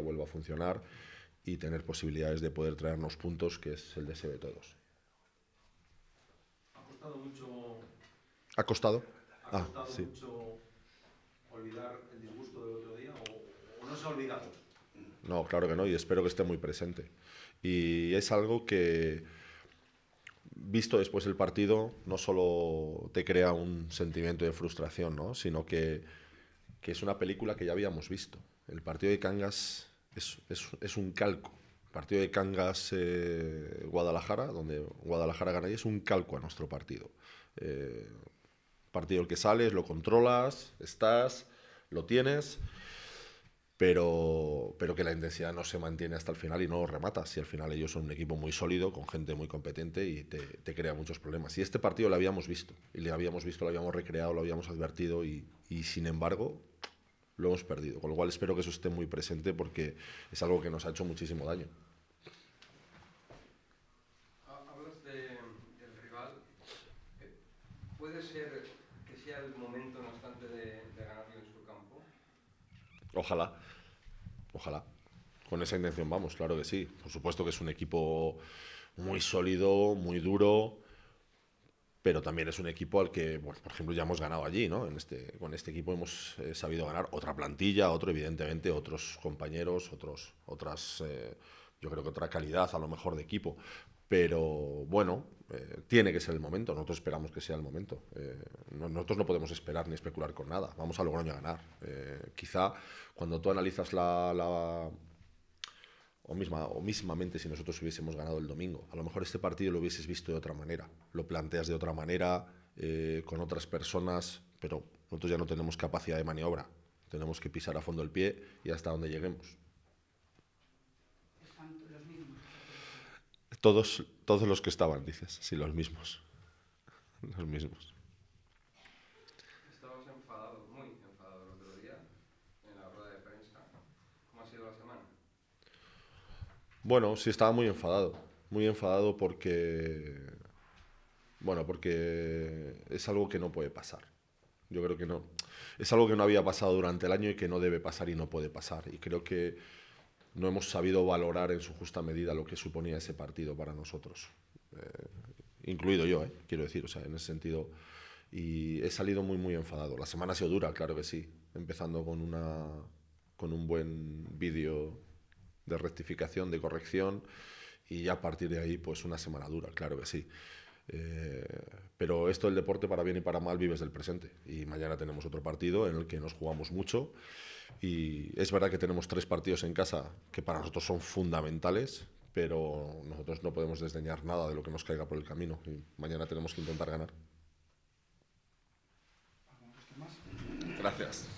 vuelva a funcionar y tener posibilidades de poder traernos puntos, que es el deseo de todos. ¿Ha costado mucho? ¿Ha costado? Ah, sí. olvidar el disgusto del otro día o, no se ha olvidado? No, claro que no, y espero que esté muy presente. Y es algo que, visto después el partido, no solo te crea un sentimiento de frustración, ¿no? sino que, que es una película que ya habíamos visto. El partido de Cangas es, un calco. El partido de Cangas eh, Guadalajara, donde Guadalajara gana, es un calco a nuestro partido. Eh, partido el que sales, lo controlas, estás, lo tienes, pero, pero que la intensidad no se mantiene hasta el final y no lo rematas. Y al final ellos son un equipo muy sólido, con gente muy competente y te, crea muchos problemas. Y este partido lo habíamos visto, y le habíamos visto, lo habíamos recreado, lo habíamos advertido y sin embargo lo hemos perdido. Con lo cual espero que eso esté muy presente porque es algo que nos ha hecho muchísimo daño. Hablas del rival. Eh, ¿Puede ser que sea el momento, no de, ganarlo en su campo? Ojalá, ojalá. Con esa intención vamos, claro que sí. Por supuesto que es un equipo muy sólido, muy duro, pero también es un equipo al que, pues, por ejemplo, ya hemos ganado allí, ¿no? En este, con este equipo hemos eh, sabido ganar otra plantilla, otro, evidentemente, otros compañeros, otros, otras, eh, yo creo que otra calidad a lo mejor de equipo. Pero bueno, eh, tiene que ser el momento, nosotros esperamos que sea el momento. nosotros no podemos esperar ni especular con nada, vamos a lograr a ganar. quizá cuando tú analizas la o, misma, o mismamente si nosotros hubiésemos ganado el domingo. A lo mejor este partido lo hubieses visto de otra manera, lo planteas de otra manera, eh, con otras personas, pero nosotros ya no tenemos capacidad de maniobra, tenemos que pisar a fondo el pie y hasta donde lleguemos. Los mismos? Todos, todos los que estaban, dices, sí, los mismos. Los mismos. Estabas enfadado, muy Bueno, sí estaba muy enfadado. Muy enfadado porque. Bueno, porque es algo que no puede pasar. Yo creo que no. Es algo que no había pasado durante el año y que no debe pasar y no puede pasar. Y creo que no hemos sabido valorar en su justa medida lo que suponía ese partido para nosotros. Eh, incluido yo, eh, quiero decir, o sea, en ese sentido. Y he salido muy, muy enfadado. La semana ha sido dura, claro que sí. Empezando con, una, con un buen vídeo de rectificación, de corrección, y ya a partir de ahí, pues una semana dura, claro que sí. Eh, pero esto del deporte, para bien y para mal, vives del presente. Y mañana tenemos otro partido en el que nos jugamos mucho. Y es verdad que tenemos tres partidos en casa que para nosotros son fundamentales, pero nosotros no podemos desdeñar nada de lo que nos caiga por el camino. Y mañana tenemos que intentar ganar. Gracias.